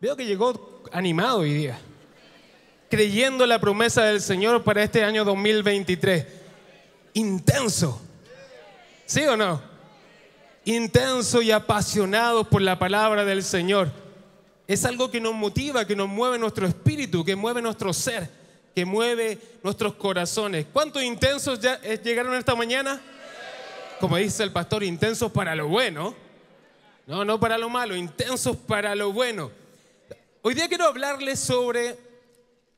Veo que llegó animado hoy día, creyendo la promesa del Señor para este año 2023. Intenso. ¿Sí o no? Intenso y apasionado por la palabra del Señor. Es algo que nos motiva, que nos mueve nuestro espíritu, que mueve nuestro ser, que mueve nuestros corazones. ¿Cuántos intensos ya eh, llegaron esta mañana? Como dice el pastor, intensos para lo bueno. No, no para lo malo, intensos para lo bueno. Hoy día quiero hablarles sobre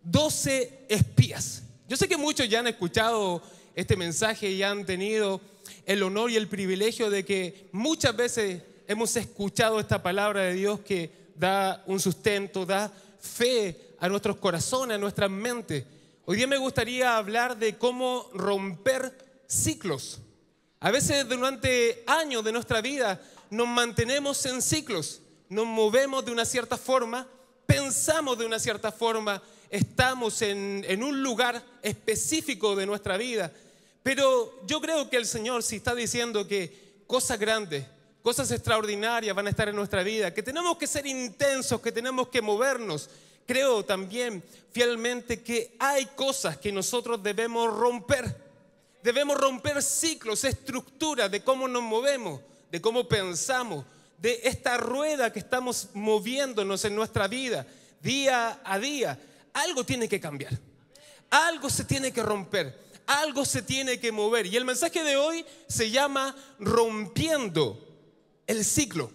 12 espías. Yo sé que muchos ya han escuchado este mensaje y han tenido el honor y el privilegio de que muchas veces hemos escuchado esta palabra de Dios que da un sustento, da fe a nuestros corazones, a nuestras mentes. Hoy día me gustaría hablar de cómo romper ciclos. A veces durante años de nuestra vida nos mantenemos en ciclos, nos movemos de una cierta forma pensamos de una cierta forma, estamos en, un lugar específico de nuestra vida. Pero yo creo que el Señor, si está diciendo que cosas grandes, cosas extraordinarias van a estar en nuestra vida, que tenemos que ser intensos, que tenemos que movernos, creo también fielmente que hay cosas que nosotros debemos romper. Debemos romper ciclos, estructuras de cómo nos movemos, de cómo pensamos, de esta rueda que estamos moviéndonos en nuestra vida día a día. Algo tiene que cambiar, algo se tiene que romper, algo se tiene que mover. Y el mensaje de hoy se llama rompiendo el ciclo,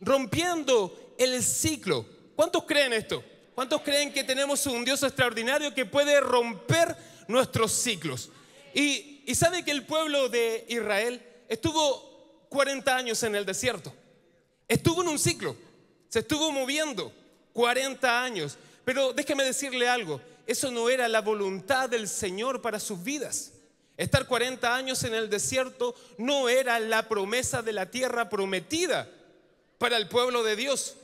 rompiendo el ciclo. ¿Cuántos creen esto? ¿Cuántos creen que tenemos un Dios extraordinario que puede romper nuestros ciclos? Y, y sabe que el pueblo de Israel estuvo 40 años en el desierto. Estuvo en un ciclo, se estuvo moviendo 40 años, pero déjeme decirle algo, eso no era la voluntad del Señor para sus vidas. Estar 40 años en el desierto no era la promesa de la tierra prometida para el pueblo de Dios,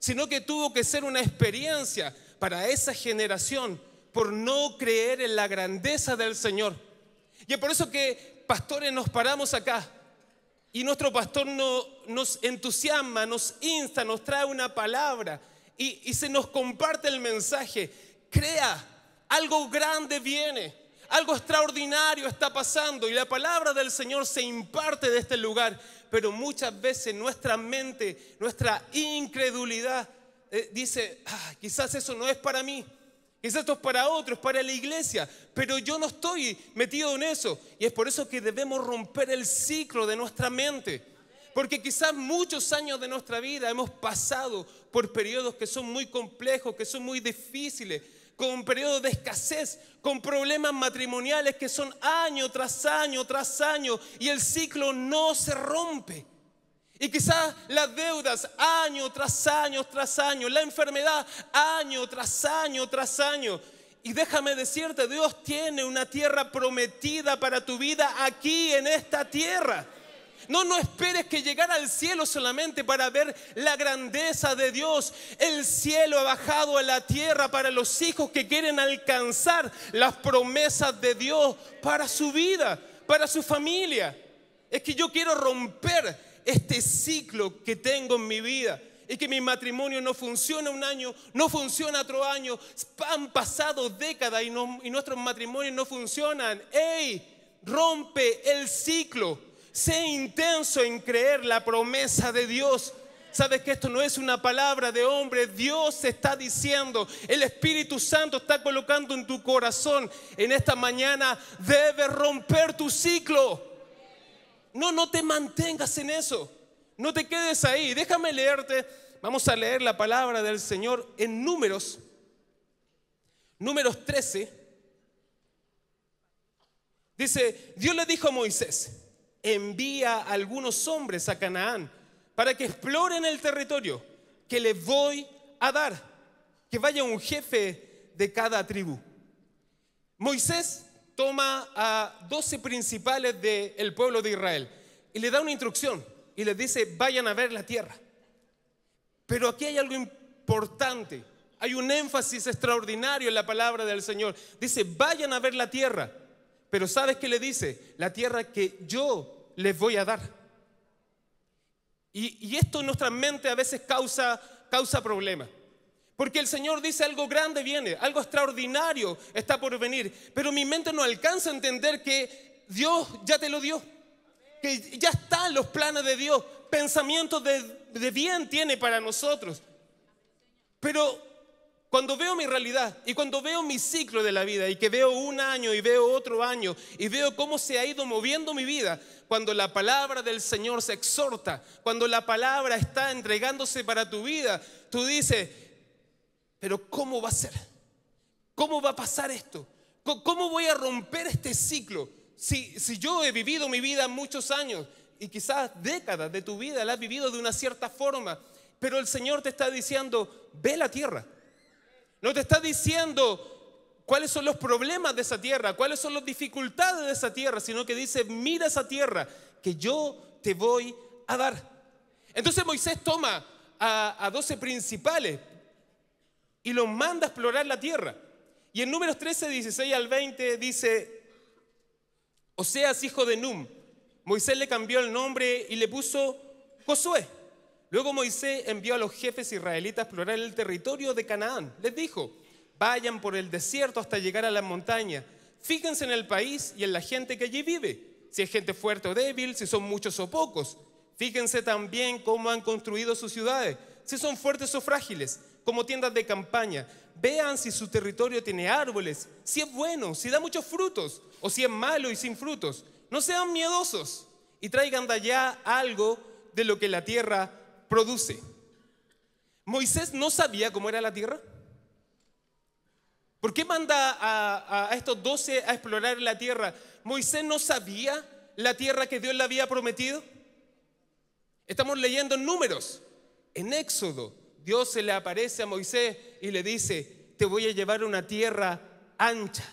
sino que tuvo que ser una experiencia para esa generación por no creer en la grandeza del Señor. Y es por eso que, pastores, nos paramos acá y nuestro pastor nos entusiasma, nos insta, nos trae una palabra y, se nos comparte el mensaje. Crea, algo grande viene, algo extraordinario está pasando y la palabra del Señor se imparte de este lugar. Pero muchas veces nuestra mente, nuestra incredulidad eh, dice, ah, quizás eso no es para mí Quizás esto es para otros, para la iglesia, pero yo no estoy metido en eso. Y es por eso que debemos romper el ciclo de nuestra mente. Porque quizás muchos años de nuestra vida hemos pasado por periodos que son muy complejos, que son muy difíciles, con periodos de escasez, con problemas matrimoniales que son año tras año tras año y el ciclo no se rompe. Y quizás las deudas año tras año tras año, la enfermedad año tras año tras año. Y déjame decirte, Dios tiene una tierra prometida para tu vida aquí en esta tierra. No, no esperes que llegar al cielo solamente para ver la grandeza de Dios. El cielo ha bajado a la tierra para los hijos que quieren alcanzar las promesas de Dios para su vida, para su familia. Es que yo quiero romper este ciclo que tengo en mi vida y que mi matrimonio no funciona un año, no funciona otro año, han pasado décadas y, y nuestros matrimonios no funcionan. ¡Ey! Rompe el ciclo. Sé intenso en creer la promesa de Dios. Sabes que esto no es una palabra de hombre, Dios está diciendo, el Espíritu Santo está colocando en tu corazón en esta mañana, debes romper tu ciclo. No, no te mantengas en eso. No te quedes ahí. Déjame leerte. Vamos a leer la palabra del Señor en números. Números 13. Dice, Dios le dijo a Moisés, envía algunos hombres a Canaán para que exploren el territorio que le voy a dar, que vaya un jefe de cada tribu. Moisés toma a 12 principales del pueblo de Israel y le da una instrucción y les dice, vayan a ver la tierra. Pero aquí hay algo importante, hay un énfasis extraordinario en la palabra del Señor. Dice, vayan a ver la tierra, pero ¿sabes qué le dice? La tierra que yo les voy a dar. Y, esto en nuestra mente a veces causa, causa problemas. Porque el Señor dice algo grande viene, algo extraordinario está por venir. Pero mi mente no alcanza a entender que Dios ya te lo dio. Que ya están los planes de Dios. Pensamientos de, de bien tiene para nosotros. Pero cuando veo mi realidad y cuando veo mi ciclo de la vida y que veo un año y veo otro año y veo cómo se ha ido moviendo mi vida, cuando la palabra del Señor se exhorta, cuando la palabra está entregándose para tu vida, tú dices, pero ¿cómo va a ser? ¿Cómo va a pasar esto? ¿Cómo voy a romper este ciclo? Si, si yo he vivido mi vida muchos años y quizás décadas de tu vida la has vivido de una cierta forma, pero el Señor te está diciendo, ve la tierra. No te está diciendo cuáles son los problemas de esa tierra, cuáles son las dificultades de esa tierra, sino que dice, mira esa tierra que yo te voy a dar. Entonces Moisés toma a, a 12 principales, y los manda a explorar la tierra. Y en números 13, 16 al 20 dice, Oseas, hijo de Num, Moisés le cambió el nombre y le puso Josué. Luego Moisés envió a los jefes israelitas a explorar el territorio de Canaán. Les dijo, vayan por el desierto hasta llegar a las montañas. Fíjense en el país y en la gente que allí vive, si es gente fuerte o débil, si son muchos o pocos. Fíjense también cómo han construido sus ciudades, si son fuertes o frágiles como tiendas de campaña. Vean si su territorio tiene árboles, si es bueno, si da muchos frutos, o si es malo y sin frutos. No sean miedosos y traigan de allá algo de lo que la tierra produce. Moisés no sabía cómo era la tierra. ¿Por qué manda a, estos doce a explorar la tierra? Moisés no sabía la tierra que Dios le había prometido. Estamos leyendo números en Éxodo, Dios se le aparece a Moisés y le dice, te voy a llevar a una tierra ancha,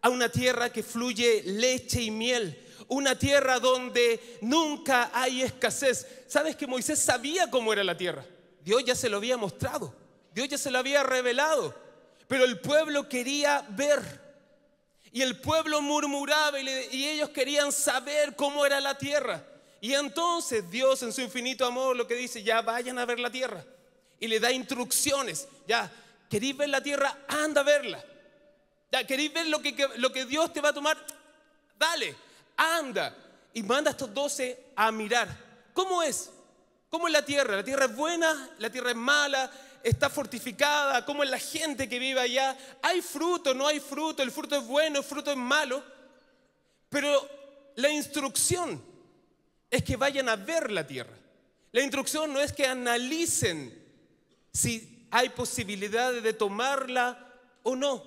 a una tierra que fluye leche y miel, una tierra donde nunca hay escasez. ¿Sabes que Moisés sabía cómo era la tierra? Dios ya se lo había mostrado, Dios ya se lo había revelado, pero el pueblo quería ver. Y el pueblo murmuraba y, y ellos querían saber cómo era la tierra. Y entonces Dios en su infinito amor lo que dice, ya vayan a ver la tierra y le da instrucciones. Ya, ¿queréis ver la tierra? Anda a verla. Ya, ¿queréis ver lo que, lo que Dios te va a tomar? Dale, anda. Y manda a estos doce a mirar. ¿Cómo es? ¿Cómo es la tierra? ¿La tierra es buena? ¿La tierra es mala? ¿Está fortificada? ¿Cómo es la gente que vive allá? ¿Hay fruto? ¿No hay fruto? ¿El fruto es bueno? ¿El fruto es malo? Pero la instrucción es que vayan a ver la tierra. La instrucción no es que analicen si hay posibilidad de tomarla o no.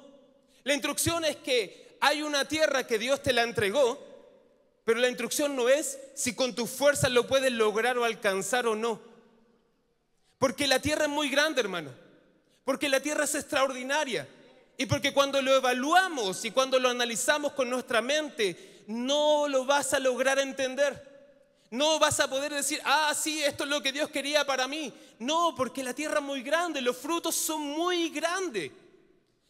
La instrucción es que hay una tierra que Dios te la entregó, pero la instrucción no es si con tus fuerzas lo puedes lograr o alcanzar o no. Porque la tierra es muy grande, hermano. Porque la tierra es extraordinaria. Y porque cuando lo evaluamos y cuando lo analizamos con nuestra mente, no lo vas a lograr entender. No vas a poder decir, ah, sí, esto es lo que Dios quería para mí. No, porque la tierra es muy grande, los frutos son muy grandes.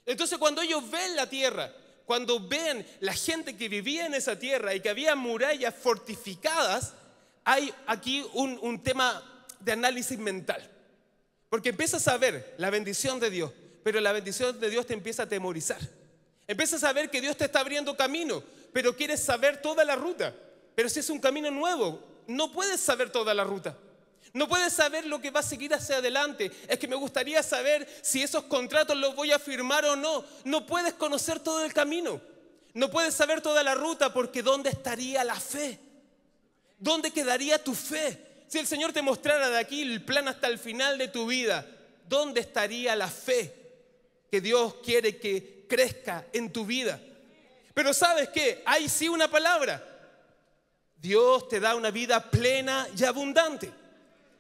Entonces cuando ellos ven la tierra, cuando ven la gente que vivía en esa tierra y que había murallas fortificadas, hay aquí un, tema de análisis mental. Porque empiezas a ver la bendición de Dios, pero la bendición de Dios te empieza a temorizar. Empiezas a ver que Dios te está abriendo camino, pero quieres saber toda la ruta. Pero si es un camino nuevo, no puedes saber toda la ruta. No puedes saber lo que va a seguir hacia adelante. Es que me gustaría saber si esos contratos los voy a firmar o no. No puedes conocer todo el camino. No puedes saber toda la ruta porque ¿dónde estaría la fe? ¿Dónde quedaría tu fe? Si el Señor te mostrara de aquí el plan hasta el final de tu vida, ¿dónde estaría la fe que Dios quiere que crezca en tu vida? Pero sabes qué, hay sí una palabra Dios te da una vida plena y abundante.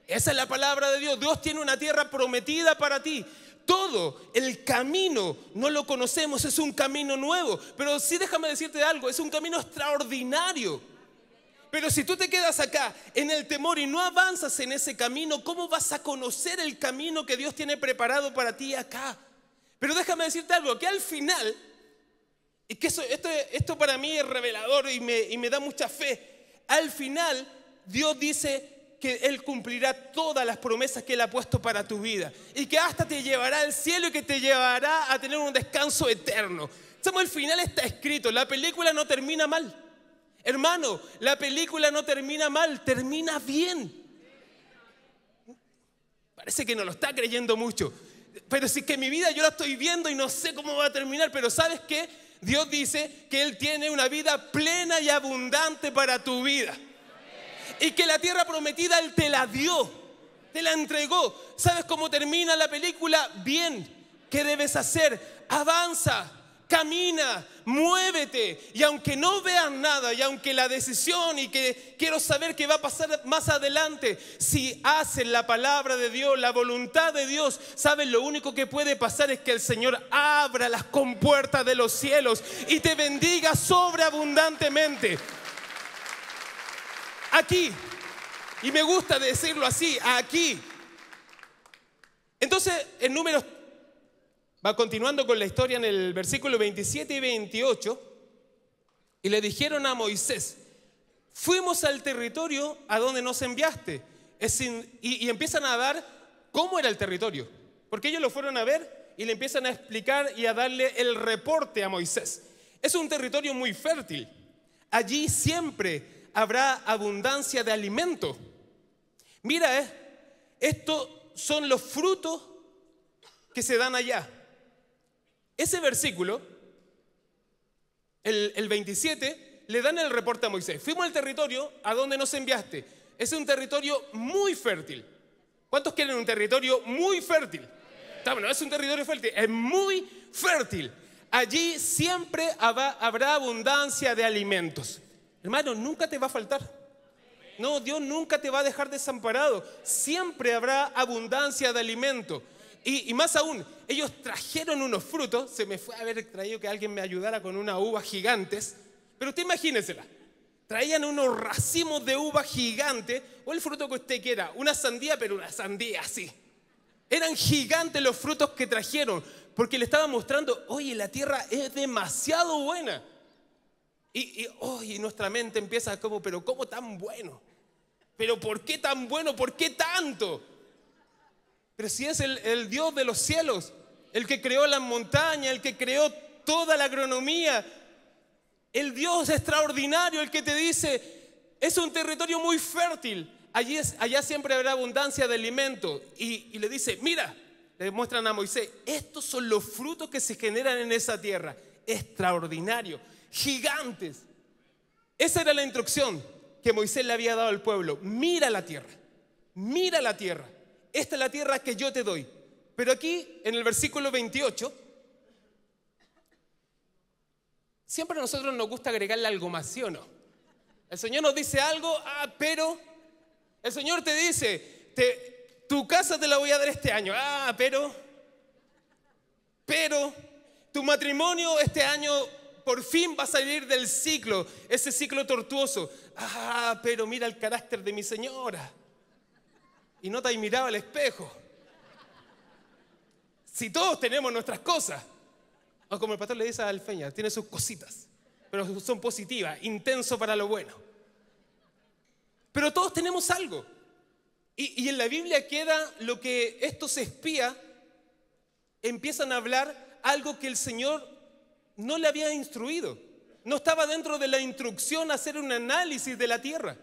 Esa es la palabra de Dios. Dios tiene una tierra prometida para ti. Todo el camino no lo conocemos, es un camino nuevo. Pero sí déjame decirte algo, es un camino extraordinario. Pero si tú te quedas acá en el temor y no avanzas en ese camino, ¿cómo vas a conocer el camino que Dios tiene preparado para ti acá? Pero déjame decirte algo, que al final, y que esto, para mí es revelador y me da mucha fe, al final Dios dice que Él cumplirá todas las promesas que Él ha puesto para tu vida y que hasta te llevará al cielo y que te llevará a tener un descanso eterno. el final está escrito, la película no termina mal. Hermano, la película no termina mal, termina bien. Parece que no lo está creyendo mucho, pero sí que mi vida yo la estoy viendo y no sé cómo va a terminar, pero ¿sabes qué? Dios dice que Él tiene una vida plena y abundante para tu vida. Y que la tierra prometida Él te la dio, te la entregó. ¿Sabes cómo termina la película? Bien, ¿qué debes hacer? Avanza, camina, muévete. Y aunque no veas nada, y aunque la decisión y que quiero saber qué va a pasar más adelante, si haces la palabra de Dios, la voluntad de Dios, Saben lo único que puede pasar es que el Señor abra las compuertas de los cielos y te bendiga sobreabundantemente. Aquí, y me gusta decirlo así, aquí. Entonces, en números Va continuando con la historia en el versículo 27 y 28. Y le dijeron a Moisés, fuimos al territorio a donde nos enviaste. y, empiezan a dar cómo era el territorio. Porque ellos lo fueron a ver y le empiezan a explicar y a darle el reporte a Moisés. Es un territorio muy fértil. Allí siempre habrá abundancia de alimento. Mira, eh, estos son los frutos que se dan allá. Ese versículo, el, 27, le dan el reporte a Moisés. Fuimos al territorio a donde nos enviaste. Es un territorio muy fértil. ¿Cuántos quieren un territorio muy fértil? Está bueno, es un territorio fértil, es muy fértil. Allí siempre habrá abundancia de alimentos. Hermano, nunca te va a faltar. No, Dios nunca te va a dejar desamparado. Siempre habrá abundancia de alimentos. Y, más aún, ellos trajeron unos frutos, se me fue a haber traído que alguien me ayudara con unas uvas gigantes, pero usted imagínensela, traían unos racimos de uva gigantes, o el fruto que usted quiera, una sandía, pero una sandía así. Eran gigantes los frutos que trajeron, porque le estaban mostrando, oye, la tierra es demasiado buena. Y, y, nuestra mente empieza como, pero ¿cómo tan bueno? ¿Pero por qué tan bueno? ¿Por qué tanto? Pero si es el, Dios de los cielos, el que creó las montañas, el que creó toda la agronomía, el Dios extraordinario, el que te dice, es un territorio muy fértil, allí allá siempre habrá abundancia de alimento. Y, y le dice, mira, le muestran a Moisés, estos son los frutos que se generan en esa tierra, extraordinario, gigantes. Esa era la instrucción que Moisés le había dado al pueblo, mira la tierra, mira la tierra esta es la tierra que yo te doy. Pero aquí, en el versículo 28, siempre a nosotros nos gusta agregarle algo más, ¿sí o no? El Señor nos dice algo, ah, pero el Señor te dice, te, tu casa te la voy a dar este año, ah, pero, pero, tu matrimonio este año por fin va a salir del ciclo, ese ciclo tortuoso, ah, pero mira el carácter de mi señora y no te miraba mirado al espejo. Si todos tenemos nuestras cosas, o como el pastor le dice a Alfeña, tiene sus cositas, pero son positivas, intenso para lo bueno. Pero todos tenemos algo. Y, en la Biblia queda lo que estos espías empiezan a hablar, algo que el Señor no le había instruido. No estaba dentro de la instrucción hacer un análisis de la tierra.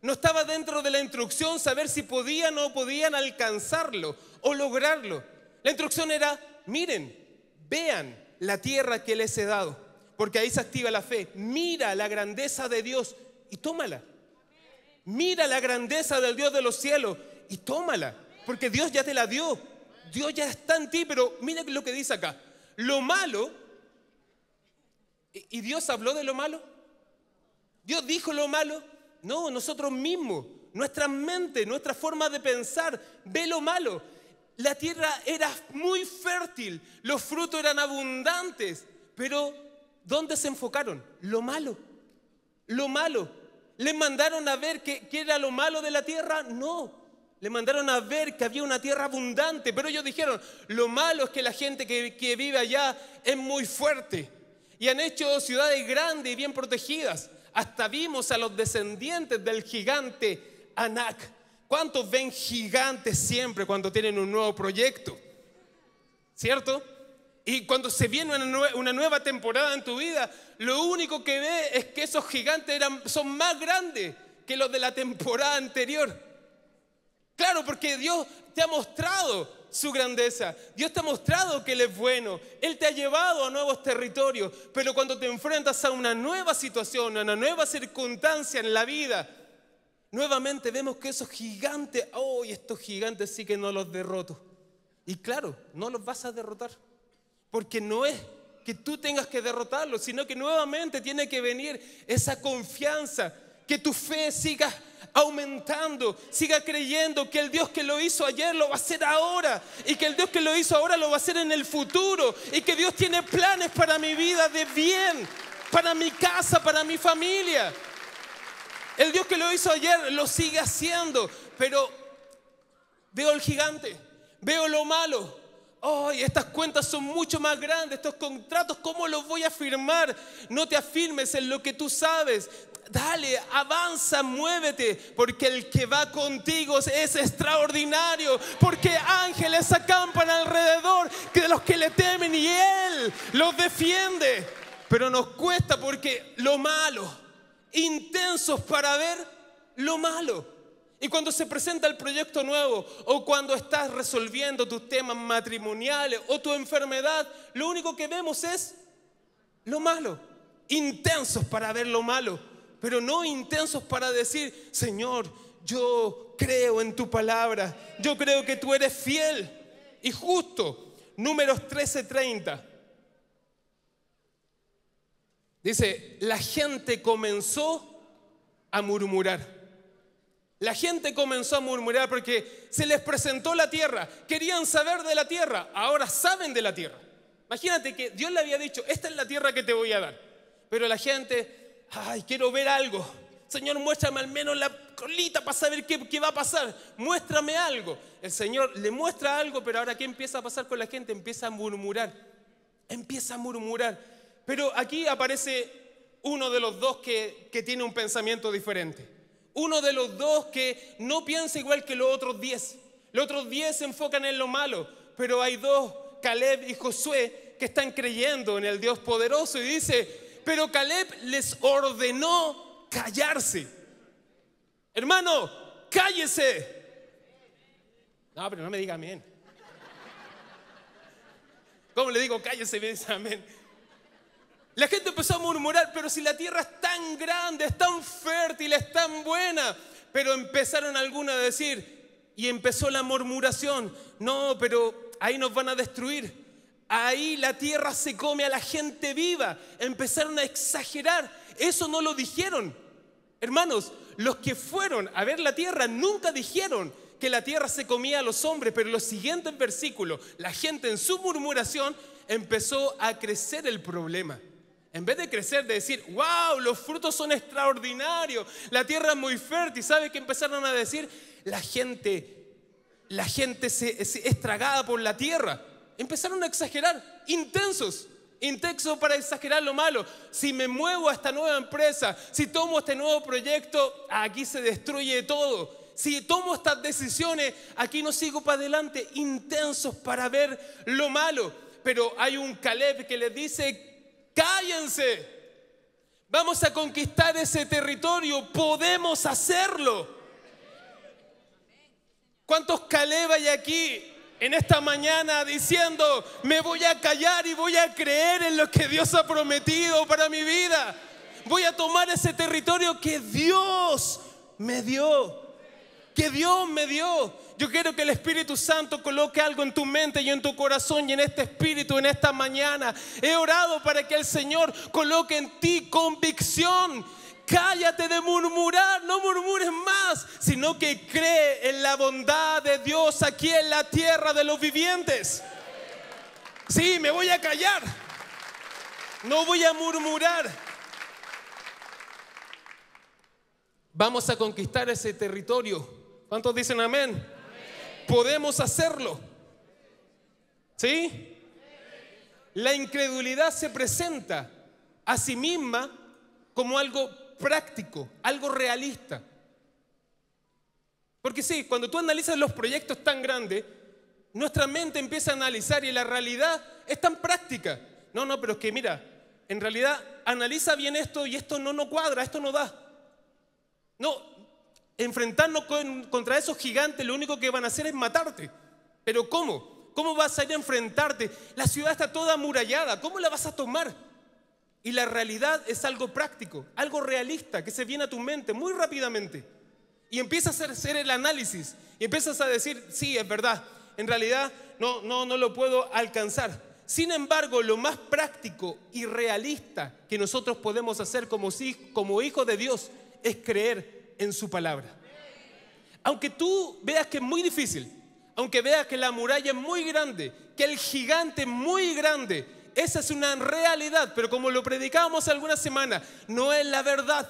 No estaba dentro de la instrucción saber si podían o no podían alcanzarlo o lograrlo. La instrucción era, miren, vean la tierra que les he dado, porque ahí se activa la fe. Mira la grandeza de Dios y tómala. Mira la grandeza del Dios de los cielos y tómala, porque Dios ya te la dio. Dios ya está en ti, pero mira lo que dice acá. Lo malo, ¿y Dios habló de lo malo? ¿Dios dijo lo malo? No, nosotros mismos, nuestra mente, nuestra forma de pensar, ve lo malo. La tierra era muy fértil, los frutos eran abundantes, pero ¿dónde se enfocaron? Lo malo, lo malo. ¿Les mandaron a ver qué, era lo malo de la tierra? No, le mandaron a ver que había una tierra abundante, pero ellos dijeron, lo malo es que la gente que, vive allá es muy fuerte y han hecho ciudades grandes y bien protegidas. Hasta vimos a los descendientes del gigante Anak. ¿Cuántos ven gigantes siempre cuando tienen un nuevo proyecto? ¿Cierto? Y cuando se viene una nueva, temporada en tu vida, lo único que ve es que esos gigantes son más grandes que los de la temporada anterior. Claro, porque Dios te ha mostrado su grandeza. Dios te ha mostrado que Él es bueno. Él te ha llevado a nuevos territorios. Pero cuando te enfrentas a una nueva situación, a una nueva circunstancia en la vida, nuevamente vemos que esos gigantes, oh, estos gigantes sí que no los derroto. Y claro, no los vas a derrotar. Porque no es que tú tengas que derrotarlos, sino que nuevamente tiene que venir esa confianza que tu fe siga aumentando, siga creyendo que el Dios que lo hizo ayer lo va a hacer ahora y que el Dios que lo hizo ahora lo va a hacer en el futuro y que Dios tiene planes para mi vida de bien, para mi casa, para mi familia. El Dios que lo hizo ayer lo sigue haciendo, pero veo el gigante, veo lo malo, ¡Ay, estas cuentas son mucho más grandes! Estos contratos, ¿cómo los voy a firmar? No te afirmes en lo que tú sabes. Dale, avanza, muévete, porque el que va contigo es extraordinario, porque ángeles acampan alrededor de los que le temen y Él los defiende. Pero nos cuesta porque lo malo, intensos para ver lo malo. Y cuando se presenta el proyecto nuevo o cuando estás resolviendo tus temas matrimoniales o tu enfermedad, lo único que vemos es lo malo, intensos para ver lo malo pero no intensos para decir, Señor, yo creo en tu palabra, yo creo que tú eres fiel y justo. Números 13:30. Dice, la gente comenzó a murmurar. La gente comenzó a murmurar porque se les presentó la tierra, querían saber de la tierra, ahora saben de la tierra. Imagínate que Dios le había dicho, esta es la tierra que te voy a dar. Pero la gente ay, quiero ver algo. Señor, muéstrame al menos la colita para saber qué, va a pasar. Muéstrame algo. El Señor le muestra algo, pero ahora ¿qué empieza a pasar con la gente? Empieza a murmurar. Empieza a murmurar. Pero aquí aparece uno de los dos que, que tiene un pensamiento diferente. Uno de los dos que no piensa igual que los otros diez. Los otros diez se enfocan en lo malo, pero hay dos, Caleb y Josué, que están creyendo en el Dios poderoso y dice, pero Caleb les ordenó callarse. Hermano, cállese. No, pero no me diga amén. ¿Cómo le digo? Cállese, amén. La gente empezó a murmurar, pero si la tierra es tan grande, es tan fértil, es tan buena. Pero empezaron algunos a decir, y empezó la murmuración, no, pero ahí nos van a destruir. Ahí la tierra se come a la gente viva. Empezaron a exagerar. Eso no lo dijeron. Hermanos, los que fueron a ver la tierra nunca dijeron que la tierra se comía a los hombres, pero lo los siguientes versículos, la gente en su murmuración empezó a crecer el problema. En vez de crecer, de decir, wow, los frutos son extraordinarios, la tierra es muy fértil, ¿sabe qué empezaron a decir? La gente, la gente se, se, es tragada por la tierra empezaron a exagerar, intensos. intensos para exagerar lo malo. Si me muevo a esta nueva empresa, si tomo este nuevo proyecto, aquí se destruye todo. Si tomo estas decisiones, aquí no sigo para adelante. Intensos para ver lo malo. Pero hay un Caleb que les dice, cállense. Vamos a conquistar ese territorio. Podemos hacerlo. ¿Cuántos Caleb hay aquí? en esta mañana diciendo, me voy a callar y voy a creer en lo que Dios ha prometido para mi vida. Voy a tomar ese territorio que Dios me dio. Que Dios me dio. Yo quiero que el Espíritu Santo coloque algo en tu mente y en tu corazón y en este espíritu en esta mañana. He orado para que el Señor coloque en ti convicción cállate de murmurar, no murmures más, sino que cree en la bondad de Dios aquí en la tierra de los vivientes. Sí, me voy a callar, no voy a murmurar. Vamos a conquistar ese territorio. ¿Cuántos dicen amén? Podemos hacerlo. ¿Sí? La incredulidad se presenta a sí misma como algo práctico, algo realista. Porque sí, cuando tú analizas los proyectos tan grandes, nuestra mente empieza a analizar y la realidad es tan práctica. No, no, pero es que mira, en realidad analiza bien esto y esto no nos cuadra, esto no da. No, enfrentarnos contra esos gigantes lo único que van a hacer es matarte. Pero ¿cómo? ¿Cómo vas a ir a enfrentarte? La ciudad está toda amurallada, ¿cómo la vas a tomar? Y la realidad es algo práctico, algo realista que se viene a tu mente muy rápidamente. Y empiezas a hacer el análisis y empiezas a decir, sí, es verdad, en realidad no, no, no lo puedo alcanzar. Sin embargo, lo más práctico y realista que nosotros podemos hacer como, como hijo de Dios es creer en su palabra. Aunque tú veas que es muy difícil, aunque veas que la muralla es muy grande, que el gigante es muy grande, esa es una realidad, pero como lo predicábamos algunas semanas, no es la verdad.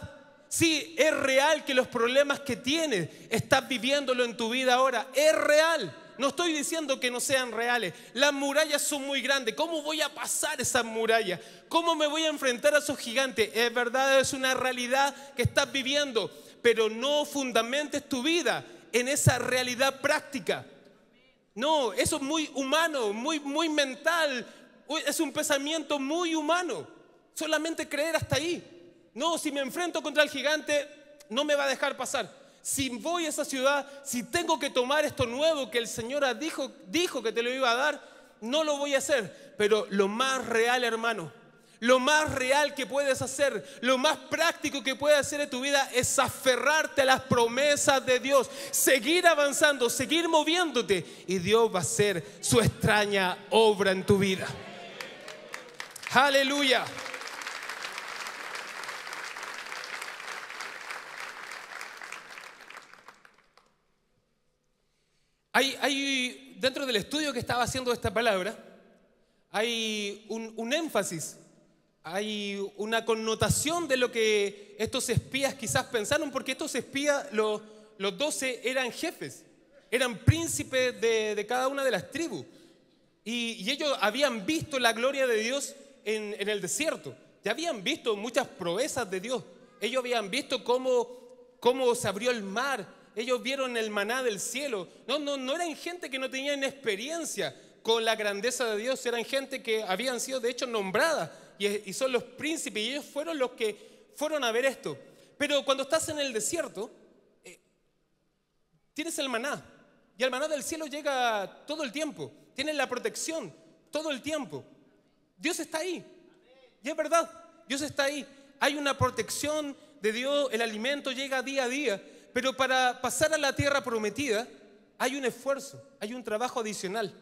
Sí, es real que los problemas que tienes, estás viviéndolo en tu vida ahora, es real. No estoy diciendo que no sean reales. Las murallas son muy grandes. ¿Cómo voy a pasar esas murallas? ¿Cómo me voy a enfrentar a esos gigantes? Es verdad, es una realidad que estás viviendo, pero no fundamentes tu vida en esa realidad práctica. No, eso es muy humano, muy, muy mental, es un pensamiento muy humano. Solamente creer hasta ahí. No, si me enfrento contra el gigante, no me va a dejar pasar. Si voy a esa ciudad, si tengo que tomar esto nuevo que el Señor dijo, dijo que te lo iba a dar, no lo voy a hacer. Pero lo más real, hermano, lo más real que puedes hacer, lo más práctico que puedes hacer en tu vida es aferrarte a las promesas de Dios, seguir avanzando, seguir moviéndote y Dios va a hacer su extraña obra en tu vida. Aleluya. Hay, hay, dentro del estudio que estaba haciendo esta palabra, hay un, énfasis, hay una connotación de lo que estos espías quizás pensaron, porque estos espías, los, los eran jefes, eran príncipes de, cada una de las tribus. Y, y ellos habían visto la gloria de Dios en, el desierto. Ya habían visto muchas proezas de Dios. Ellos habían visto cómo, cómo se abrió el mar. Ellos vieron el maná del cielo. No, no, no eran gente que no tenían experiencia con la grandeza de Dios. Eran gente que habían sido de hecho nombradas y, son los príncipes y ellos fueron los que fueron a ver esto. Pero cuando estás en el desierto, eh, tienes el maná y el maná del cielo llega todo el tiempo. Tienes la protección todo el tiempo. Dios está ahí. Y es verdad, Dios está ahí. Hay una protección de Dios, el alimento llega día a día, pero para pasar a la tierra prometida hay un esfuerzo, hay un trabajo adicional,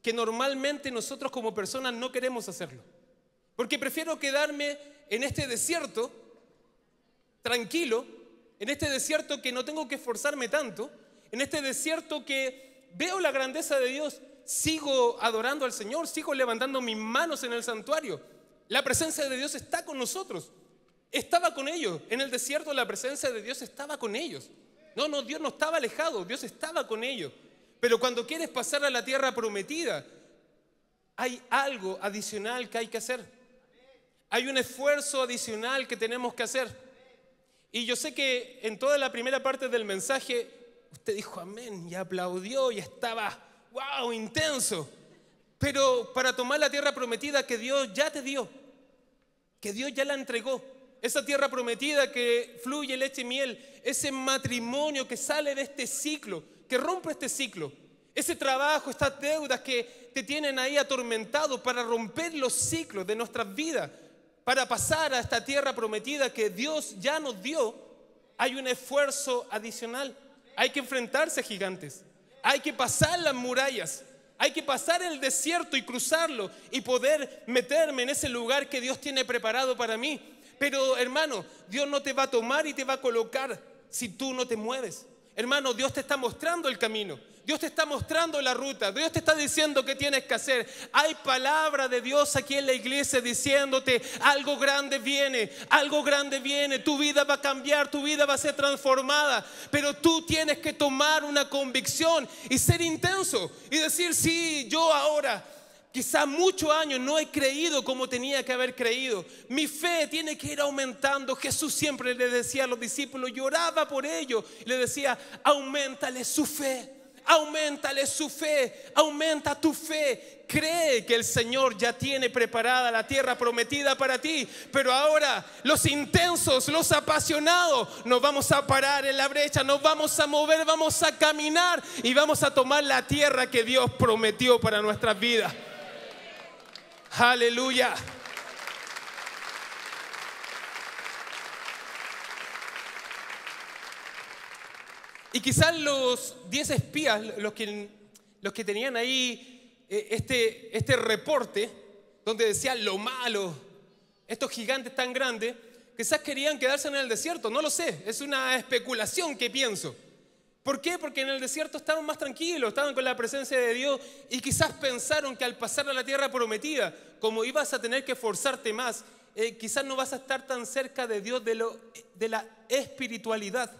que normalmente nosotros como personas no queremos hacerlo. Porque prefiero quedarme en este desierto, tranquilo, en este desierto que no tengo que esforzarme tanto, en este desierto que veo la grandeza de Dios, sigo adorando al Señor, sigo levantando mis manos en el santuario. La presencia de Dios está con nosotros. Estaba con ellos. En el desierto la presencia de Dios estaba con ellos. No, no, Dios no estaba alejado, Dios estaba con ellos. Pero cuando quieres pasar a la tierra prometida, hay algo adicional que hay que hacer. Hay un esfuerzo adicional que tenemos que hacer. Y yo sé que en toda la primera parte del mensaje usted dijo amén y aplaudió y estaba wow, intenso. Pero para tomar la tierra prometida que Dios ya te dio, que Dios ya la entregó, esa tierra prometida que fluye leche y miel, ese matrimonio que sale de este ciclo, que rompe este ciclo, ese trabajo, estas deudas que te tienen ahí atormentado para romper los ciclos de nuestras vidas, para pasar a esta tierra prometida que Dios ya nos dio, hay un esfuerzo adicional. Hay que enfrentarse a gigantes. Hay que pasar las murallas. Hay que pasar el desierto y cruzarlo y poder meterme en ese lugar que Dios tiene preparado para mí. Pero hermano, Dios no te va a tomar y te va a colocar si tú no te mueves. Hermano, Dios te está mostrando el camino. Dios te está mostrando la ruta. Dios te está diciendo qué tienes que hacer. Hay palabra de Dios aquí en la iglesia diciéndote, algo grande viene, algo grande viene. Tu vida va a cambiar, tu vida va a ser transformada. Pero tú tienes que tomar una convicción y ser intenso y decir, sí, yo ahora. Quizá muchos años no he creído como tenía que haber creído. Mi fe tiene que ir aumentando. Jesús siempre le decía a los discípulos, lloraba por ellos. Le decía, aumentale su fe aumentale su fe, aumenta tu fe. Cree que el Señor ya tiene preparada la tierra prometida para ti, pero ahora los intensos, los apasionados, nos vamos a parar en la brecha, nos vamos a mover, vamos a caminar y vamos a tomar la tierra que Dios prometió para nuestras vidas. Aleluya. Y quizás los 10 espías, los que, los que tenían ahí eh, este, este reporte, donde decían lo malo, estos gigantes tan grandes, quizás querían quedarse en el desierto, no lo sé, es una especulación que pienso. ¿Por qué? Porque en el desierto estaban más tranquilos, estaban con la presencia de Dios y quizás pensaron que al pasar a la tierra prometida, como ibas a tener que forzarte más, eh, quizás no vas a estar tan cerca de Dios de, lo, de la espiritualidad.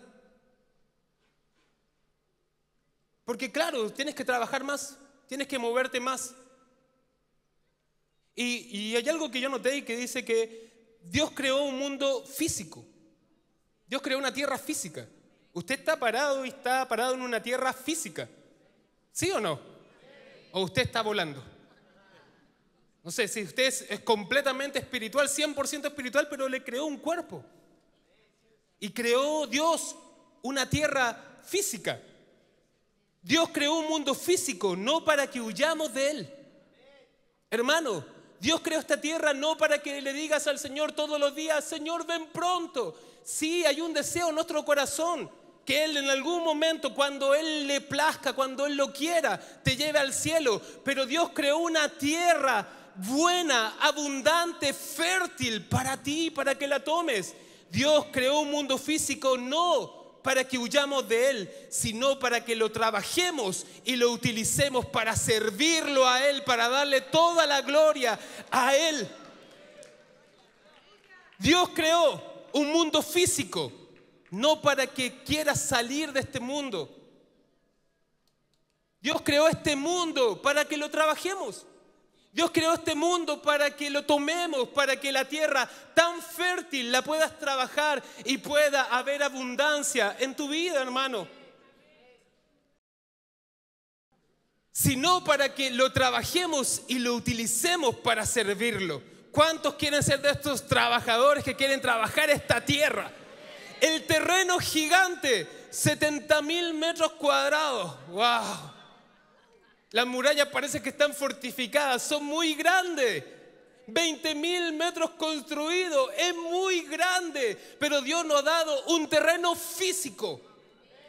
Porque claro, tienes que trabajar más, tienes que moverte más. Y, hay algo que yo noté y que dice que Dios creó un mundo físico. Dios creó una tierra física. Usted está parado y está parado en una tierra física. ¿Sí o no? ¿O usted está volando? No sé, si usted es, es completamente espiritual, 100% espiritual, pero le creó un cuerpo. Y creó Dios una tierra física. Dios creó un mundo físico no para que huyamos de Él. Hermano, Dios creó esta tierra no para que le digas al Señor todos los días, Señor, ven pronto. Sí, hay un deseo en nuestro corazón que Él en algún momento, cuando Él le plazca, cuando Él lo quiera, te lleve al cielo. Pero Dios creó una tierra buena, abundante, fértil para ti, para que la tomes. Dios creó un mundo físico no para que huyamos de Él, sino para que lo trabajemos y lo utilicemos para servirlo a Él, para darle toda la gloria a Él. Dios creó un mundo físico, no para que quiera salir de este mundo. Dios creó este mundo para que lo trabajemos. Dios creó este mundo para que lo tomemos, para que la tierra tan fértil la puedas trabajar y pueda haber abundancia en tu vida, hermano. Sino para que lo trabajemos y lo utilicemos para servirlo. ¿Cuántos quieren ser de estos trabajadores que quieren trabajar esta tierra? El terreno gigante, 70 mil metros cuadrados. ¡Wow! Las murallas parece que están fortificadas, son muy grandes. 20 mil metros construidos, es muy grande, pero Dios nos ha dado un terreno físico.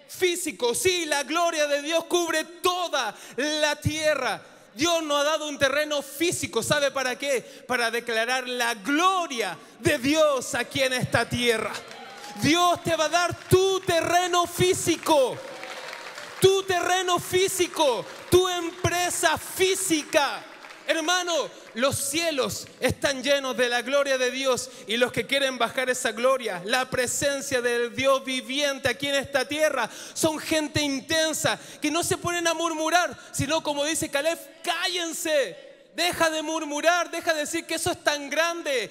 Físico, sí, la gloria de Dios cubre toda la tierra. Dios nos ha dado un terreno físico, ¿sabe para qué? Para declarar la gloria de Dios aquí en esta tierra. Dios te va a dar tu terreno físico tu terreno físico, tu empresa física. Hermano, los cielos están llenos de la gloria de Dios y los que quieren bajar esa gloria, la presencia del Dios viviente aquí en esta tierra, son gente intensa que no se ponen a murmurar, sino como dice Caleb, cállense, deja de murmurar, deja de decir que eso es tan grande,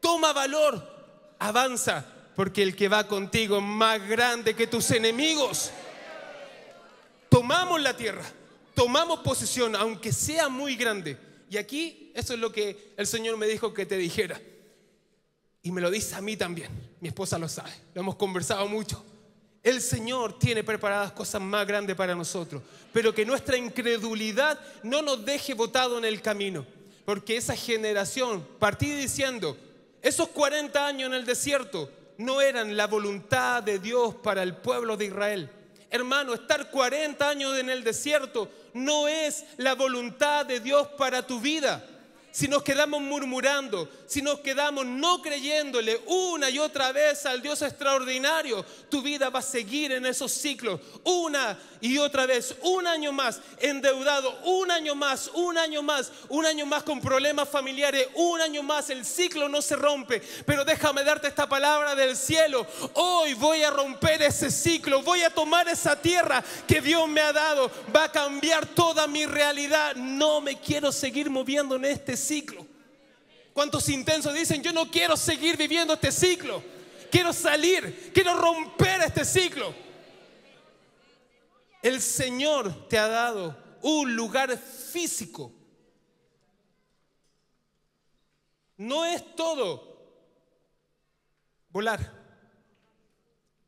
toma valor, avanza, porque el que va contigo es más grande que tus enemigos tomamos la tierra, tomamos posesión, aunque sea muy grande. Y aquí eso es lo que el Señor me dijo que te dijera. Y me lo dice a mí también. Mi esposa lo sabe. Lo hemos conversado mucho. El Señor tiene preparadas cosas más grandes para nosotros. Pero que nuestra incredulidad no nos deje botado en el camino. Porque esa generación partí diciendo, esos 40 años en el desierto no eran la voluntad de Dios para el pueblo de Israel. Hermano, estar 40 años en el desierto no es la voluntad de Dios para tu vida si nos quedamos murmurando, si nos quedamos no creyéndole una y otra vez al Dios extraordinario, tu vida va a seguir en esos ciclos, una y otra vez, un año más endeudado, un año más, un año más, un año más con problemas familiares, un año más, el ciclo no se rompe, pero déjame darte esta palabra del cielo, hoy voy a romper ese ciclo, voy a tomar esa tierra que Dios me ha dado, va a cambiar toda mi realidad, no me quiero seguir moviendo en este ciclo ciclo? ¿Cuántos intensos dicen, yo no quiero seguir viviendo este ciclo? Quiero salir, quiero romper este ciclo. El Señor te ha dado un lugar físico. No es todo volar.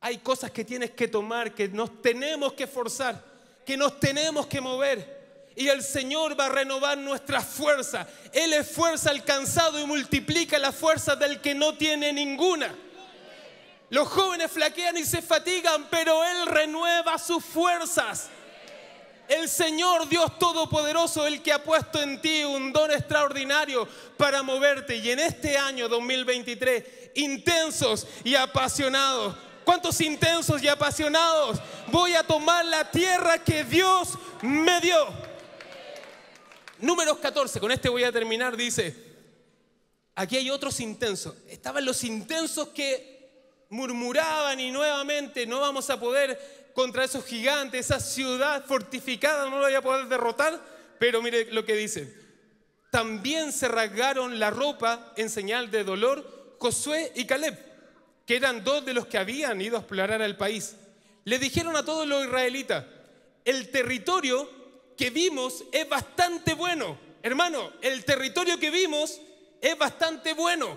Hay cosas que tienes que tomar, que nos tenemos que forzar, que nos tenemos que mover y el Señor va a renovar nuestra fuerza. Él es fuerza alcanzado y multiplica la fuerza del que no tiene ninguna. Los jóvenes flaquean y se fatigan, pero Él renueva sus fuerzas. El Señor Dios Todopoderoso, el que ha puesto en ti un don extraordinario para moverte. Y en este año 2023, intensos y apasionados. ¿Cuántos intensos y apasionados? Voy a tomar la tierra que Dios me dio. Números 14, con este voy a terminar, dice, aquí hay otros intensos. Estaban los intensos que murmuraban y nuevamente no vamos a poder contra esos gigantes, esa ciudad fortificada no lo voy a poder derrotar, pero mire lo que dice. También se rasgaron la ropa en señal de dolor Josué y Caleb, que eran dos de los que habían ido a explorar el país. Le dijeron a todos los israelitas, el territorio que vimos es bastante bueno. Hermano, el territorio que vimos es bastante bueno.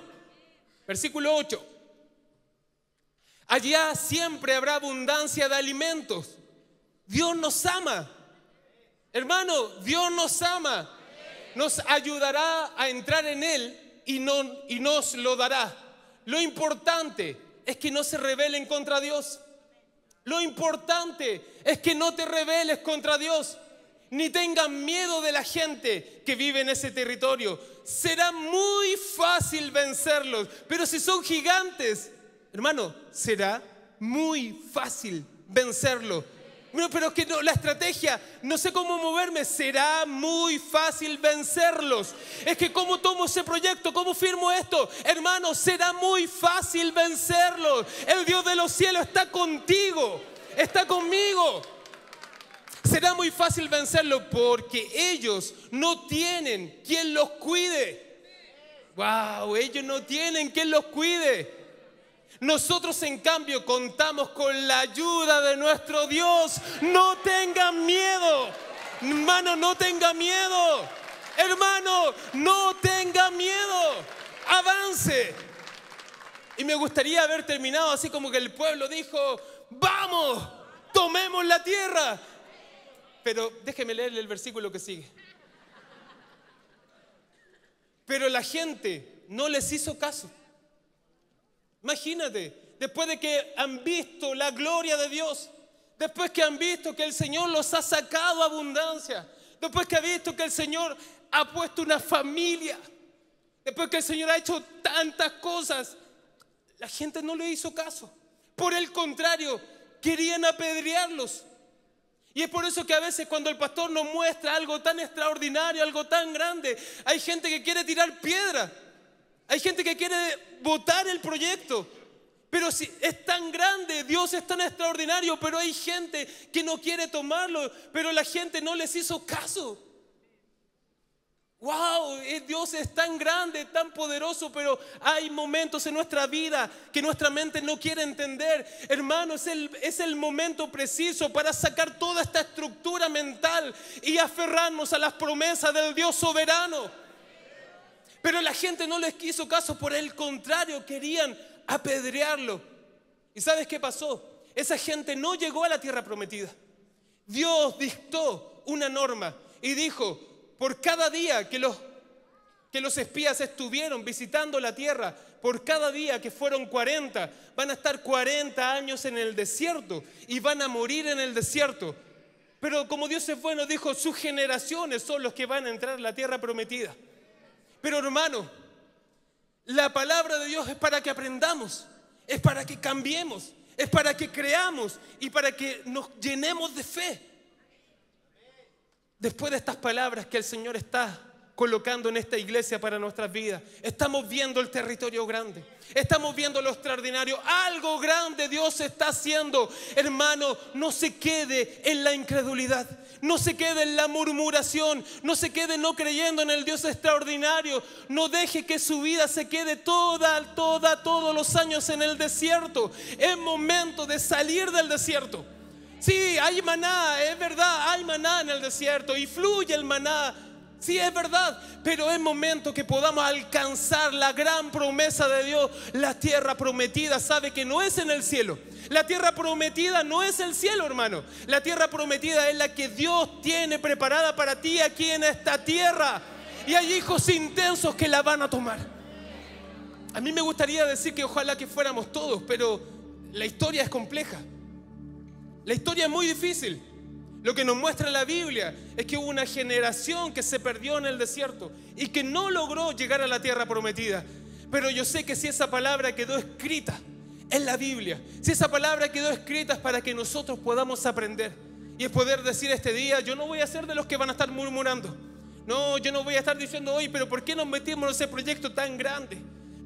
Versículo 8. Allá siempre habrá abundancia de alimentos. Dios nos ama. Hermano, Dios nos ama. Nos ayudará a entrar en Él y, no, y nos lo dará. Lo importante es que no se rebelen contra Dios. Lo importante es que no te rebeles contra Dios ni tengan miedo de la gente que vive en ese territorio. Será muy fácil vencerlos, pero si son gigantes, hermano, será muy fácil vencerlos. pero es que no, la estrategia, no sé cómo moverme, será muy fácil vencerlos. Es que cómo tomo ese proyecto, cómo firmo esto, hermano, será muy fácil vencerlos. El Dios de los cielos está contigo, está conmigo. Será muy fácil vencerlo porque ellos no tienen quien los cuide. Wow, ellos no tienen quien los cuide. Nosotros en cambio contamos con la ayuda de nuestro Dios. No tengan miedo. Hermano, no tengan miedo. Hermano, no tengan miedo. Avance. Y me gustaría haber terminado así como que el pueblo dijo, vamos, tomemos la tierra, pero déjeme leerle el versículo que sigue. Pero la gente no les hizo caso. Imagínate, después de que han visto la gloria de Dios, después que han visto que el Señor los ha sacado abundancia, después que ha visto que el Señor ha puesto una familia, después que el Señor ha hecho tantas cosas, la gente no le hizo caso. Por el contrario, querían apedrearlos. Y es por eso que a veces cuando el pastor nos muestra algo tan extraordinario, algo tan grande, hay gente que quiere tirar piedra, hay gente que quiere votar el proyecto. Pero si es tan grande, Dios es tan extraordinario, pero hay gente que no quiere tomarlo, pero la gente no les hizo caso. Wow, eh, Dios es tan grande, tan poderoso, pero hay momentos en nuestra vida que nuestra mente no quiere entender. Hermano, es el, es el momento preciso para sacar toda esta estructura mental y aferrarnos a las promesas del Dios soberano. Pero la gente no les quiso caso, por el contrario, querían apedrearlo. ¿Y sabes qué pasó? Esa gente no llegó a la tierra prometida. Dios dictó una norma y dijo, por cada día que los, que los espías estuvieron visitando la tierra, por cada día que fueron 40, van a estar 40 años en el desierto y van a morir en el desierto. Pero como Dios es bueno, dijo, sus generaciones son los que van a entrar en la tierra prometida. Pero hermano, la palabra de Dios es para que aprendamos, es para que cambiemos, es para que creamos y para que nos llenemos de fe. Después de estas palabras que el Señor está colocando en esta iglesia para nuestras vidas. Estamos viendo el territorio grande. Estamos viendo lo extraordinario. Algo grande Dios está haciendo. Hermano, no se quede en la incredulidad. No se quede en la murmuración. No se quede no creyendo en el Dios extraordinario. No deje que su vida se quede toda, toda, todos los años en el desierto. Es momento de salir del desierto. Sí, hay maná, es verdad, hay maná en el desierto y fluye el maná. Sí, es verdad, pero es momento que podamos alcanzar la gran promesa de Dios. La tierra prometida sabe que no es en el cielo. La tierra prometida no es el cielo, hermano. La tierra prometida es la que Dios tiene preparada para ti aquí en esta tierra. Y hay hijos intensos que la van a tomar. A mí me gustaría decir que ojalá que fuéramos todos, pero la historia es compleja. La historia es muy difícil. Lo que nos muestra la Biblia es que hubo una generación que se perdió en el desierto y que no logró llegar a la tierra prometida. Pero yo sé que si esa palabra quedó escrita en la Biblia, si esa palabra quedó escrita es para que nosotros podamos aprender y es poder decir este día, yo no voy a ser de los que van a estar murmurando. No, yo no voy a estar diciendo hoy, pero ¿por qué nos metimos en ese proyecto tan grande?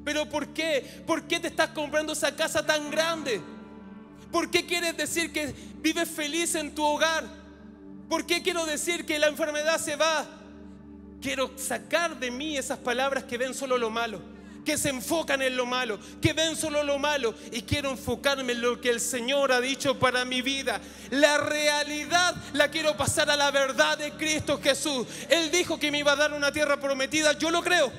¿Pero por qué? ¿Por qué te estás comprando esa casa tan grande? ¿Por qué quieres decir que vives feliz en tu hogar? ¿Por qué quiero decir que la enfermedad se va? Quiero sacar de mí esas palabras que ven solo lo malo, que se enfocan en lo malo, que ven solo lo malo y quiero enfocarme en lo que el Señor ha dicho para mi vida. La realidad la quiero pasar a la verdad de Cristo Jesús. Él dijo que me iba a dar una tierra prometida, yo lo creo.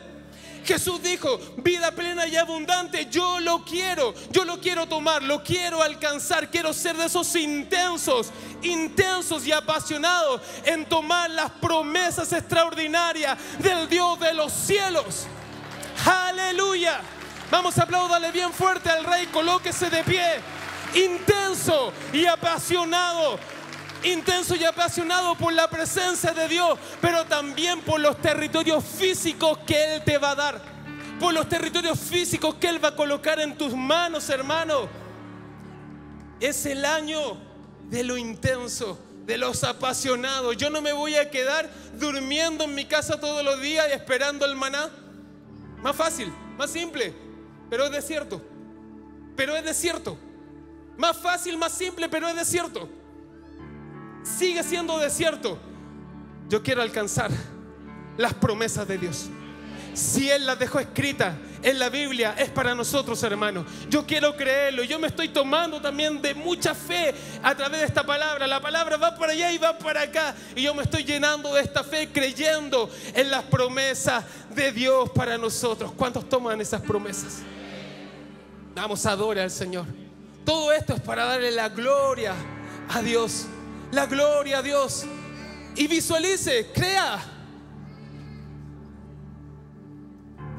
Jesús dijo, vida plena y abundante, yo lo quiero, yo lo quiero tomar, lo quiero alcanzar, quiero ser de esos intensos, intensos y apasionados en tomar las promesas extraordinarias del Dios de los cielos. Aleluya. Vamos, a apláudale bien fuerte al Rey, colóquese de pie, intenso y apasionado intenso y apasionado por la presencia de Dios, pero también por los territorios físicos que Él te va a dar, por los territorios físicos que Él va a colocar en tus manos, hermano. Es el año de lo intenso, de los apasionados. Yo no me voy a quedar durmiendo en mi casa todos los días y esperando el maná. Más fácil, más simple, pero es desierto. Pero es desierto. Más fácil, más simple, pero es desierto sigue siendo desierto, yo quiero alcanzar las promesas de Dios. Si Él las dejó escritas en la Biblia, es para nosotros, hermanos. Yo quiero creerlo. Yo me estoy tomando también de mucha fe a través de esta palabra. La palabra va para allá y va para acá. Y yo me estoy llenando de esta fe creyendo en las promesas de Dios para nosotros. ¿Cuántos toman esas promesas? Damos adorar al Señor. Todo esto es para darle la gloria a Dios la gloria a Dios. Y visualice, crea.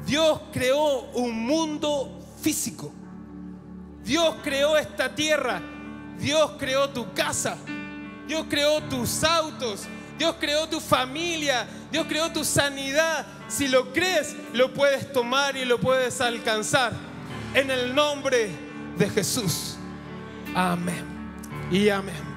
Dios creó un mundo físico. Dios creó esta tierra. Dios creó tu casa. Dios creó tus autos. Dios creó tu familia. Dios creó tu sanidad. Si lo crees, lo puedes tomar y lo puedes alcanzar. En el nombre de Jesús. Amén. Y amén.